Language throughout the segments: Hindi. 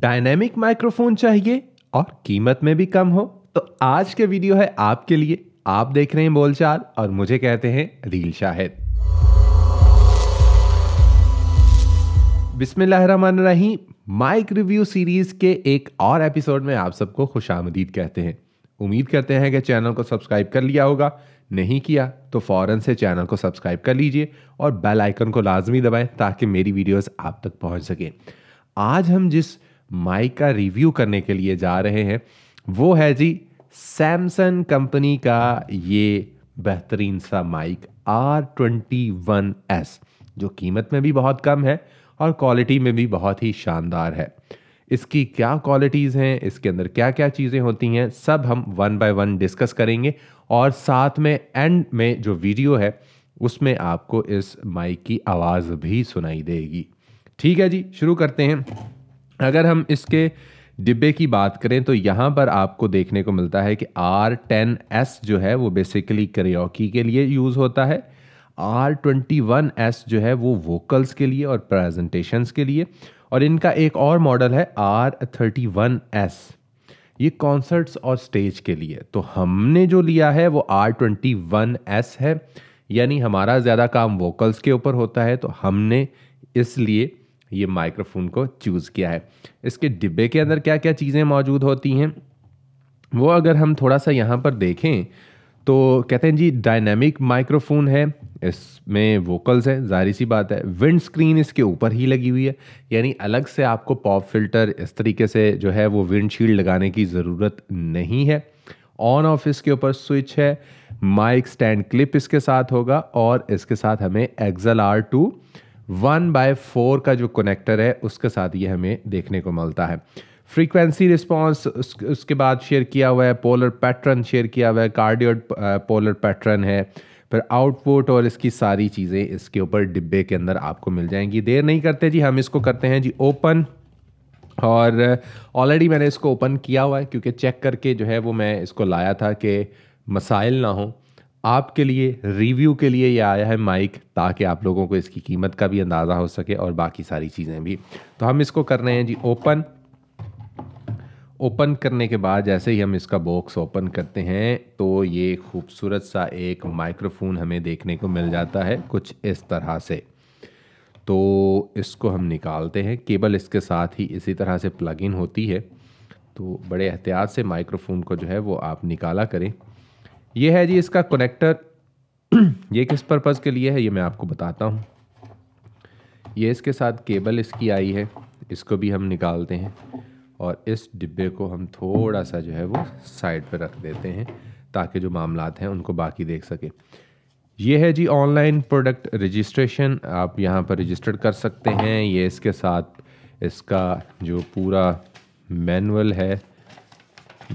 डायनेमिक माइक्रोफोन चाहिए और कीमत में भी कम हो तो आज के वीडियो है आपके लिए आप देख रहे हैं बोलचाल और मुझे कहते हैं रील शाहिद बिस्मिल्लाहमान माइक रिव्यू सीरीज के एक और एपिसोड में आप सबको खुश आमदीद कहते हैं उम्मीद करते हैं कि चैनल को सब्सक्राइब कर लिया होगा नहीं किया तो फ़ौरन से चैनल को सब्सक्राइब कर लीजिए और बेल आइकन को लाजमी दबाएं ताकि मेरी वीडियोस आप तक पहुंच सकें आज हम जिस माइक का रिव्यू करने के लिए जा रहे हैं वो है जी सैमसंग कंपनी का ये बेहतरीन सा mike R twenty one S जो कीमत में भी बहुत कम है और क्वालिटी में भी बहुत ही शानदार है इसकी क्या क्वालिटीज़ हैं इसके अंदर क्या क्या चीज़ें होती हैं सब हम वन बाय वन डिस्कस करेंगे और साथ में एंड में जो वीडियो है उसमें आपको इस माइक की आवाज़ भी सुनाई देगी ठीक है जी शुरू करते हैं अगर हम इसके डिब्बे की बात करें तो यहाँ पर आपको देखने को मिलता है कि आर टेन एस जो है वो बेसिकली करियोकी के लिए यूज़ होता है आर ट्वेंटी वन एस जो है वो वोकल्स के लिए और प्रेजेंटेशंस के लिए और इनका एक और मॉडल है आर थर्टी वन एस ये कॉन्सर्ट्स और स्टेज के लिए तो हमने जो लिया है वो आर ट्वेंटी वन एस है यानी हमारा ज़्यादा काम वोकल्स के ऊपर होता है तो हमने इसलिए ये माइक्रोफोन को चूज़ किया है इसके डिब्बे के अंदर क्या क्या चीज़ें मौजूद होती हैं वो अगर हम थोड़ा सा यहाँ पर देखें तो कहते हैं जी डायनेमिक माइक्रोफोन है इसमें वोकल्स है जाहिर सी बात है विंड स्क्रीन इसके ऊपर ही लगी हुई है यानी अलग से आपको पॉप फिल्टर इस तरीके से जो है वो विंड शील्ड लगाने की ज़रूरत नहीं है ऑन ऑफ इसके ऊपर स्विच है माइक स्टैंड क्लिप इसके साथ होगा और इसके साथ हमें XL R to one by four का जो कनेक्टर है उसके साथ ये हमें देखने को मिलता है फ्रीक्वेंसी रिस्पांस उसके बाद शेयर किया हुआ है पोलर पैटर्न शेयर किया हुआ है कार्डियोड पोलर पैटर्न है फिर आउटपुट और इसकी सारी चीज़ें इसके ऊपर डिब्बे के अंदर आपको मिल जाएंगी देर नहीं करते जी हम इसको करते हैं जी ओपन और ऑलरेडी मैंने इसको ओपन किया हुआ है क्योंकि चेक करके जो है वो मैं इसको लाया था कि मसाइल ना हों आपके लिए रिव्यू के लिए ये आया है माइक ताकि आप लोगों को इसकी कीमत का भी अंदाज़ा हो सके और बाकी सारी चीज़ें भी तो हम इसको कर रहे हैं जी ओपन ओपन करने के बाद जैसे ही हम इसका बॉक्स ओपन करते हैं तो ये खूबसूरत सा एक माइक्रोफोन हमें देखने को मिल जाता है कुछ इस तरह से तो इसको हम निकालते हैं केबल इसके साथ ही इसी तरह से प्लग इन होती है तो बड़े एहतियात से माइक्रोफोन को जो है वो आप निकाला करें ये है जी इसका कनेक्टर ये किस पर्पज़ के लिए है ये मैं आपको बताता हूँ ये इसके साथ केबल इसकी आई है इसको भी हम निकालते हैं और इस डिब्बे को हम थोड़ा सा जो है वो साइड पर रख देते हैं ताकि जो मामला हैं उनको बाकी देख सके ये है जी ऑनलाइन प्रोडक्ट रजिस्ट्रेशन आप यहाँ पर रजिस्टर्ड कर सकते हैं ये इसके साथ इसका जो पूरा मैनुअल है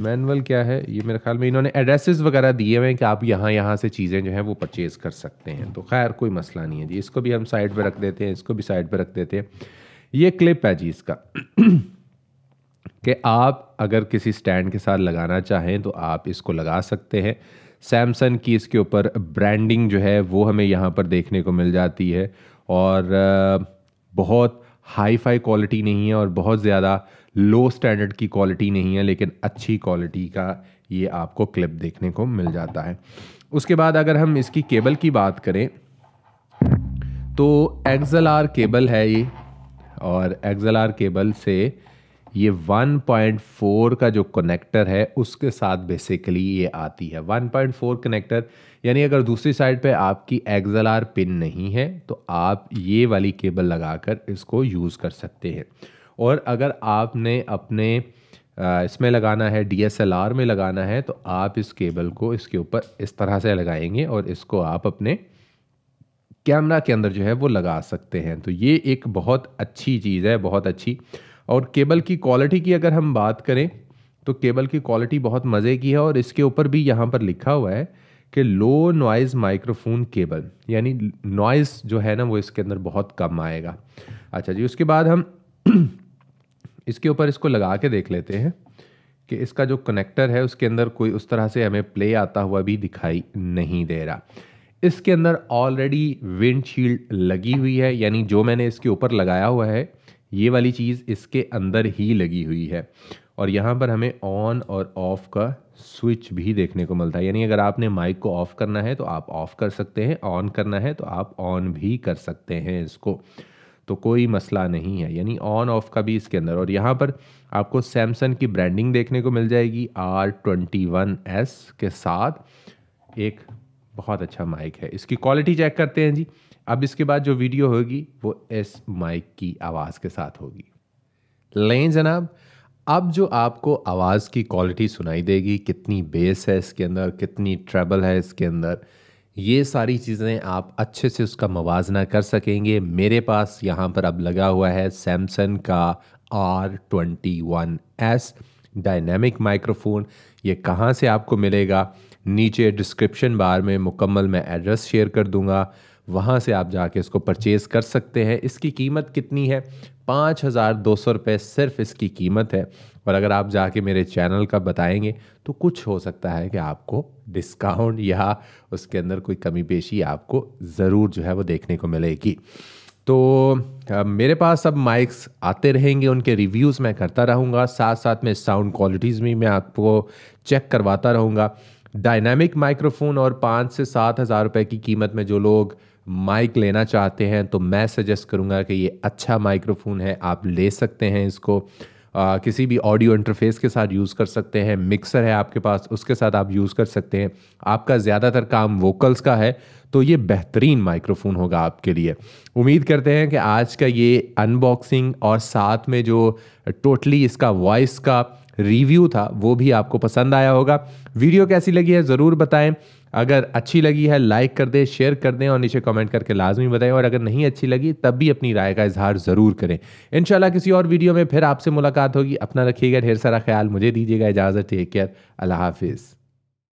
मैनुअल क्या है ये मेरे ख्याल में इन्होंने एड्रेसेस वगैरह दिए हुए हैं कि आप यहाँ यहाँ से चीज़ें जो हैं वो परचेज़ कर सकते हैं तो खैर कोई मसला नहीं है जी इसको भी हम साइड पर रख देते हैं इसको भी साइड पर रख देते हैं ये क्लिप है जी इसका कि आप अगर किसी स्टैंड के साथ लगाना चाहें तो आप इसको लगा सकते हैं सैमसंग की इसके ऊपर ब्रांडिंग जो है वो हमें यहाँ पर देखने को मिल जाती है और बहुत हाई फाई क्वालिटी नहीं है और बहुत ज़्यादा लो स्टैंडर्ड की क्वालिटी नहीं है लेकिन अच्छी क्वालिटी का ये आपको क्लिप देखने को मिल जाता है उसके बाद अगर हम इसकी केबल की बात करें तो एक्सल आर केबल है ये और एक्सल आर केबल से ये 1.4 का जो कनेक्टर है उसके साथ बेसिकली ये आती है 1.4 कनेक्टर यानी अगर दूसरी साइड पे आपकी एक्सल आर पिन नहीं है तो आप ये वाली केबल लगाकर इसको यूज़ कर सकते हैं और अगर आपने अपने इसमें लगाना है आर में लगाना है तो आप इस केबल को इसके ऊपर इस तरह से लगाएंगे और इसको आप अपने कैमरा के अंदर जो है वो लगा सकते हैं तो ये एक बहुत अच्छी चीज़ है बहुत अच्छी और केबल की क्वालिटी की अगर हम बात करें तो केबल की क्वालिटी बहुत मज़े की है और इसके ऊपर भी यहाँ पर लिखा हुआ है कि लो नॉइज़ माइक्रोफोन केबल यानी नॉइज़ जो है ना वो इसके अंदर बहुत कम आएगा अच्छा जी उसके बाद हम इसके ऊपर इसको लगा के देख लेते हैं कि इसका जो कनेक्टर है उसके अंदर कोई उस तरह से हमें प्ले आता हुआ भी दिखाई नहीं दे रहा इसके अंदर ऑलरेडी विंडशील्ड लगी हुई है यानी जो मैंने इसके ऊपर लगाया हुआ है ये वाली चीज़ इसके अंदर ही लगी हुई है और यहाँ पर हमें ऑन और ऑफ़ का स्विच भी देखने को मिलता है यानी अगर आपने माइक को ऑफ़ करना है तो आप ऑफ़ कर सकते हैं ऑन करना है तो आप ऑन भी कर सकते हैं इसको तो कोई मसला नहीं है यानी ऑन ऑफ का भी इसके अंदर और यहाँ पर आपको सैमसंग की ब्रांडिंग देखने को मिल जाएगी आर ट्वेंटी वन एस के साथ एक बहुत अच्छा माइक है इसकी क्वालिटी चेक करते हैं जी अब इसके बाद जो वीडियो होगी वो एस माइक की आवाज़ के साथ होगी लें जनाब अब जो आपको आवाज़ की क्वालिटी सुनाई देगी कितनी बेस है इसके अंदर कितनी ट्रेबल है इसके अंदर ये सारी चीज़ें आप अच्छे से उसका मवाजना कर सकेंगे मेरे पास यहाँ पर अब लगा हुआ है सैमसंग का R twenty one S dynamic microphone ये कहाँ से आपको मिलेगा नीचे डिस्क्रिप्शन बार में मुकम्मल मैं एड्रेस शेयर कर दूँगा वहाँ से आप जाके इसको परचेज़ कर सकते हैं इसकी कीमत कितनी है पाँच हज़ार दो सौ रुपये सिर्फ इसकी कीमत है और अगर आप जाके मेरे चैनल का बताएंगे तो कुछ हो सकता है कि आपको डिस्काउंट या उसके अंदर कोई कमी पेशी आपको ज़रूर जो है वो देखने को मिलेगी तो मेरे पास अब माइक्स आते रहेंगे उनके रिव्यूज़ मैं करता रहूँगा साथ साथ में साउंड क्वालिटीज़ भी मैं आपको चेक करवाता रहूँगा डायनामिक माइक्रोफोन और पाँच से सात हज़ार रुपये की कीमत में जो लोग माइक लेना चाहते हैं तो मैं सजेस्ट करूँगा कि ये अच्छा माइक्रोफोन है आप ले सकते हैं इसको आ, किसी भी ऑडियो इंटरफेस के साथ यूज़ कर सकते हैं मिक्सर है आपके पास उसके साथ आप यूज़ कर सकते हैं आपका ज़्यादातर काम वोकल्स का है तो ये बेहतरीन माइक्रोफोन होगा आपके लिए उम्मीद करते हैं कि आज का ये अनबॉक्सिंग और साथ में जो टोटली इसका वॉइस का रिव्यू था वो भी आपको पसंद आया होगा वीडियो कैसी लगी है ज़रूर बताएं अगर अच्छी लगी है लाइक कर दें शेयर कर दें और नीचे कमेंट करके लाजमी बताएं और अगर नहीं अच्छी लगी तब भी अपनी राय का इजहार ज़रूर करें इन किसी और वीडियो में फिर आपसे मुलाकात होगी अपना रखिएगा ढेर सारा ख्याल मुझे दीजिएगा इजाज़त टेक केयर अल्लाह हाफिज़